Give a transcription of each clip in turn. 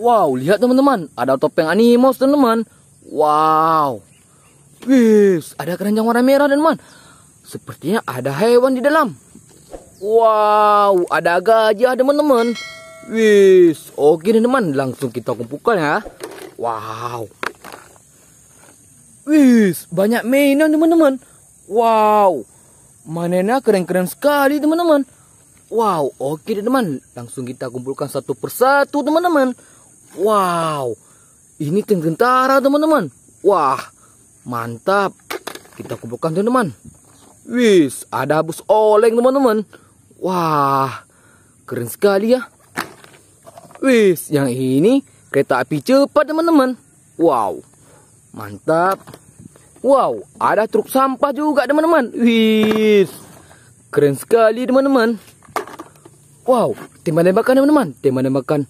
Wow, lihat teman-teman, ada topeng animos teman-teman. Wow. Bis, ada keranjang warna merah teman-teman. Sepertinya ada hewan di dalam. Wow, ada gajah teman-teman. Wis, oke teman-teman, langsung kita kumpulkan ya. Wow. Wis, banyak mainan teman-teman. Wow. Mainannya keren-keren sekali teman-teman. Wow, oke teman-teman. Langsung kita kumpulkan satu persatu teman-teman. Wow, ini tim tentara teman-teman. Wah, mantap. Kita kumpulkan teman-teman. Wis, ada bus oleng teman-teman. Wah, keren sekali ya. Wis, yang ini kereta api cepat teman-teman. Wow, mantap. Wow, ada truk sampah juga teman-teman. Wis, keren sekali teman-teman. Wow, tembak tembakan teman-teman, tembak tembakan.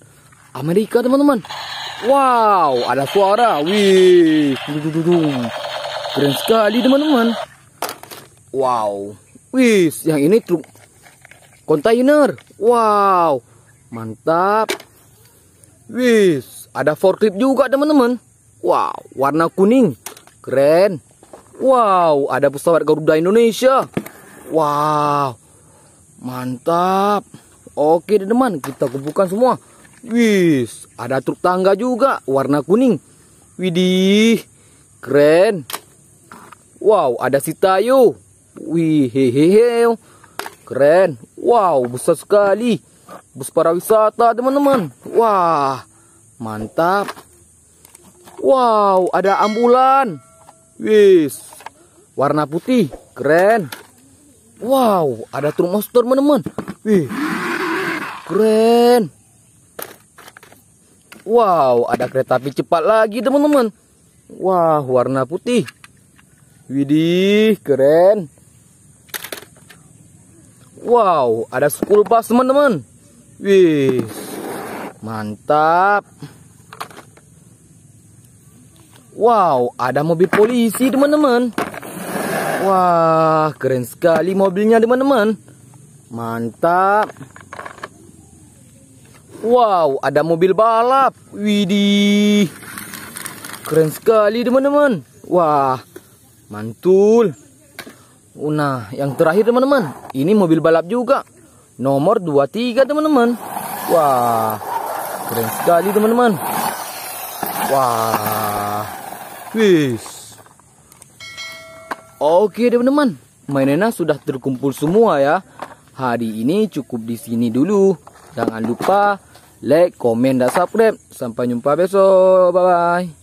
Amerika teman-teman. Wow, ada suara. Wih, keren sekali teman-teman. Wow, wih, yang ini truk kontainer. Wow, mantap. Wih, ada forklift juga teman-teman. Wow, warna kuning, keren. Wow, ada pesawat Garuda Indonesia. Wow, mantap. Oke teman, kita kumpulkan semua. Wis, ada truk tangga juga warna kuning. Widih, keren. Wow, ada si Tayo. Wih, hehehe. Keren. Wow, besar sekali. Bus para wisata, teman-teman. Wah, mantap. Wow, ada ambulan. Wis, warna putih. Keren. Wow, ada truk monster, teman-teman. Wih, keren. Wow, ada kereta api cepat lagi teman-teman. Wah, warna putih. Widih, keren. Wow, ada school bus teman-teman. Wih, mantap. Wow, ada mobil polisi teman-teman. Wah, keren sekali mobilnya teman-teman. Mantap. Wow, ada mobil balap. Widih. Keren sekali, teman-teman. Wah, mantul. Nah, yang terakhir, teman-teman. Ini mobil balap juga. Nomor 23, teman-teman. Wah, keren sekali, teman-teman. Wah. Wis. Oke, teman-teman. Mainannya sudah terkumpul semua ya. Hari ini cukup di sini dulu. Jangan lupa like, komen, dan subscribe. Sampai jumpa besok. Bye-bye.